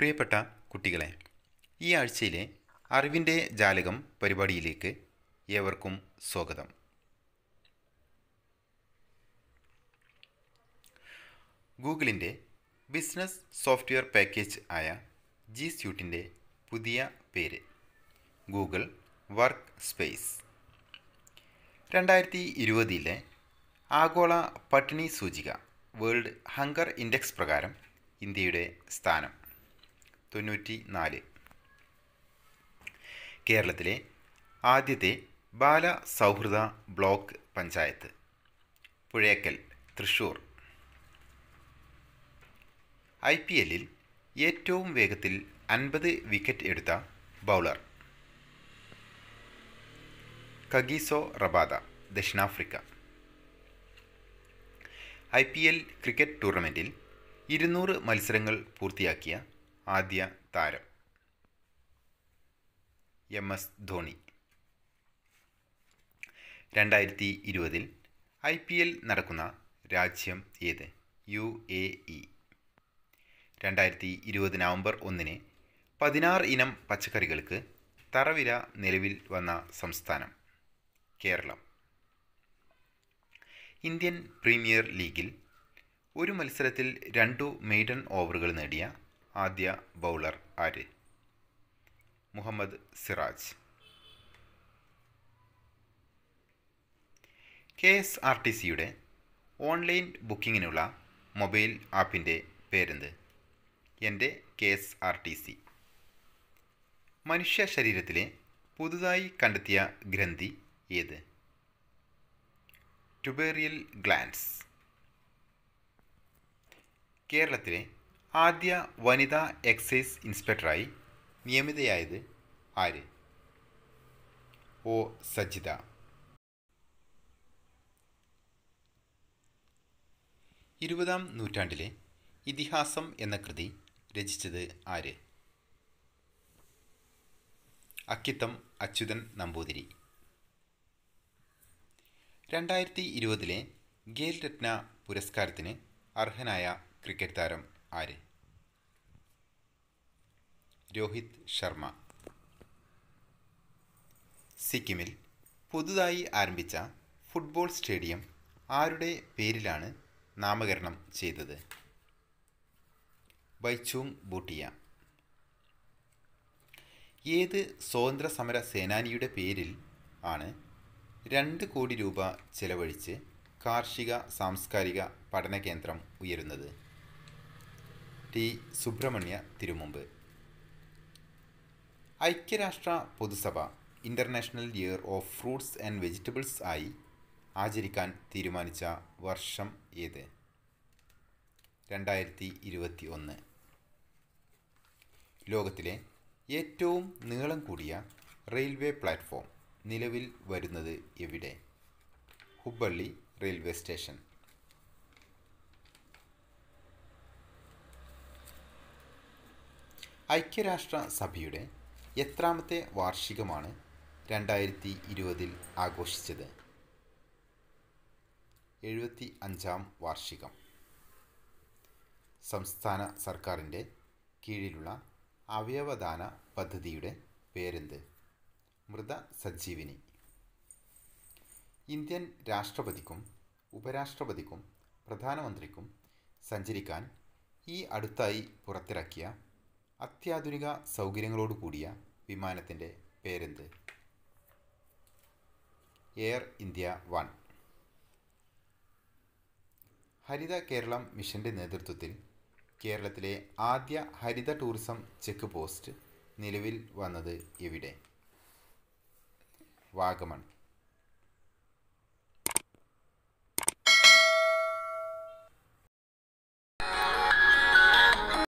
പ്രിയപ്പെട്ട കുട്ടികളെ ഈ ആഴ്ചയിലെ അറിവിൻ്റെ ജാലകം പരിപാടിയിലേക്ക് ഏവർക്കും സ്വാഗതം ഗൂഗിളിൻ്റെ ബിസിനസ് സോഫ്റ്റ്വെയർ പാക്കേജ് ആയ ജി സ്യൂട്ടിൻ്റെ പുതിയ പേര് ഗൂഗിൾ വർക്ക് സ്പേസ് രണ്ടായിരത്തി ഇരുപതിലെ ആഗോള പട്ടിണി സൂചിക വേൾഡ് ഹങ്കർ ഇൻഡെക്സ് പ്രകാരം ഇന്ത്യയുടെ സ്ഥാനം തൊണ്ണൂറ്റി നാല് കേരളത്തിലെ ആദ്യത്തെ ബാല സൗഹൃദ block panchayat Puzhekkal Thrissur I P എല്ലിൽ ഏറ്റവും വേഗത്തിൽ അൻപത് വിക്കറ്റ് എടുത്ത ബൗളർ കഗീസോ റബാദ ദക്ഷിണാഫ്രിക്ക ഐ പി എൽ ക്രിക്കറ്റ് ടൂർണമെൻറ്റിൽ ഇരുന്നൂറ് മത്സരങ്ങൾ പൂർത്തിയാക്കിയ ആദ്യ താരം എം എസ് ധോണി രണ്ടായിരത്തി ഇരുപതിൽ ഐ പി എൽ നടക്കുന്ന രാജ്യം ഏത് യു എ ഇ രണ്ടായിരത്തി ഇരുപത് നവംബർ ഒന്നിന് പതിനാറ് ഇനം പച്ചക്കറികൾക്ക് തറവില നിലവിൽ വന്ന സംസ്ഥാനം കേരളം ഇന്ത്യൻ പ്രീമിയർ ലീഗിൽ ഒരു മത്സരത്തിൽ രണ്ടു മെയ്ഡൻ ഓവറുകൾ നേടിയ ആദ്യ ബൗളർ ആര് Muhammad Siraj K S R T സിയുടെ ഓൺലൈൻ ബുക്കിങ്ങിനുള്ള മൊബൈൽ ആപ്പിൻ്റെ പേരെന്ത് എൻ്റെ K S R T C മനുഷ്യ ശരീരത്തിലെ പുതുതായി കണ്ടെത്തിയ ഗ്രന്ഥി ഏത് ട്യൂബേറിയൽ ഗ്ലാൻസ് കേരളത്തിലെ ആദ്യ വനിതാ എക്സൈസ് ഇൻസ്പെക്ടറായി നിയമിതയായത് ആര് ഒ സജിത ഇരുപതാം നൂറ്റാണ്ടിലെ ഇതിഹാസം എന്ന കൃതി രചിച്ചത് ആര് അക്കിത്തം അച്യുതൻ നമ്പൂതിരി രണ്ടായിരത്തി ഇരുപതിലെ ഖേൽ രത്ന പുരസ്കാരത്തിന് അർഹനായ ക്രിക്കറ്റ് താരം ആര് രോഹിത് ശർമ്മ സിക്കിമിൽ പുതുതായി ആരംഭിച്ച ഫുട്ബോൾ സ്റ്റേഡിയം ആരുടെ പേരിലാണ് നാമകരണം ചെയ്തത് ബൈച്ചൂങ് ബൂട്ടിയ ഏത് സ്വതന്ത്ര സമര സേനാനിയുടെ പേരിൽ ആണ് രണ്ട് കോടി രൂപ ചെലവഴിച്ച് കാർഷിക സാംസ്കാരിക പഠന കേന്ദ്രം ഉയരുന്നത് ടി സുബ്രഹ്മണ്യ തിരുമുമ്പ് ഐക്യരാഷ്ട്ര പൊതുസഭ international year of fruits and vegetables ആയി ആചരിക്കാൻ തീരുമാനിച്ച വർഷം ഏത് രണ്ടായിരത്തി ഇരുപത്തി ഒന്ന് ലോകത്തിലെ ഏറ്റവും നീളം കൂടിയ റെയിൽവേ പ്ലാറ്റ്ഫോം നിലവിൽ വരുന്നത് എവിടെ ഹുബ്ബള്ളി റെയിൽവേ സ്റ്റേഷൻ ഐക്യരാഷ്ട്ര സഭയുടെ എത്രാമത്തെ വാർഷികമാണ് രണ്ടായിരത്തി ഇരുപതിൽ ആഘോഷിച്ചത് എഴുപത്തി അഞ്ചാം വാർഷികം സംസ്ഥാന സർക്കാരിൻ്റെ കീഴിലുള്ള അവയവദാന പദ്ധതിയുടെ പേരെന്ത് മൃത സഞ്ജീവിനി ഇന്ത്യൻ രാഷ്ട്രപതിക്കും ഉപരാഷ്ട്രപതിക്കും പ്രധാനമന്ത്രിക്കും സഞ്ചരിക്കാൻ ഈ അടുത്തായി പുറത്തിറക്കിയ അത്യാധുനിക സൗകര്യങ്ങളോട് കൂടിയ വിമാനത്തിൻ്റെ പേരെന്ത് air India one Haritha Keralam മിഷൻ്റെ നേതൃത്വത്തിൽ കേരളത്തിലെ ആദ്യ ഹരിത ടൂറിസം ചെക്ക് പോസ്റ്റ് നിലവിൽ വന്നത് എവിടെ വാഗമൺ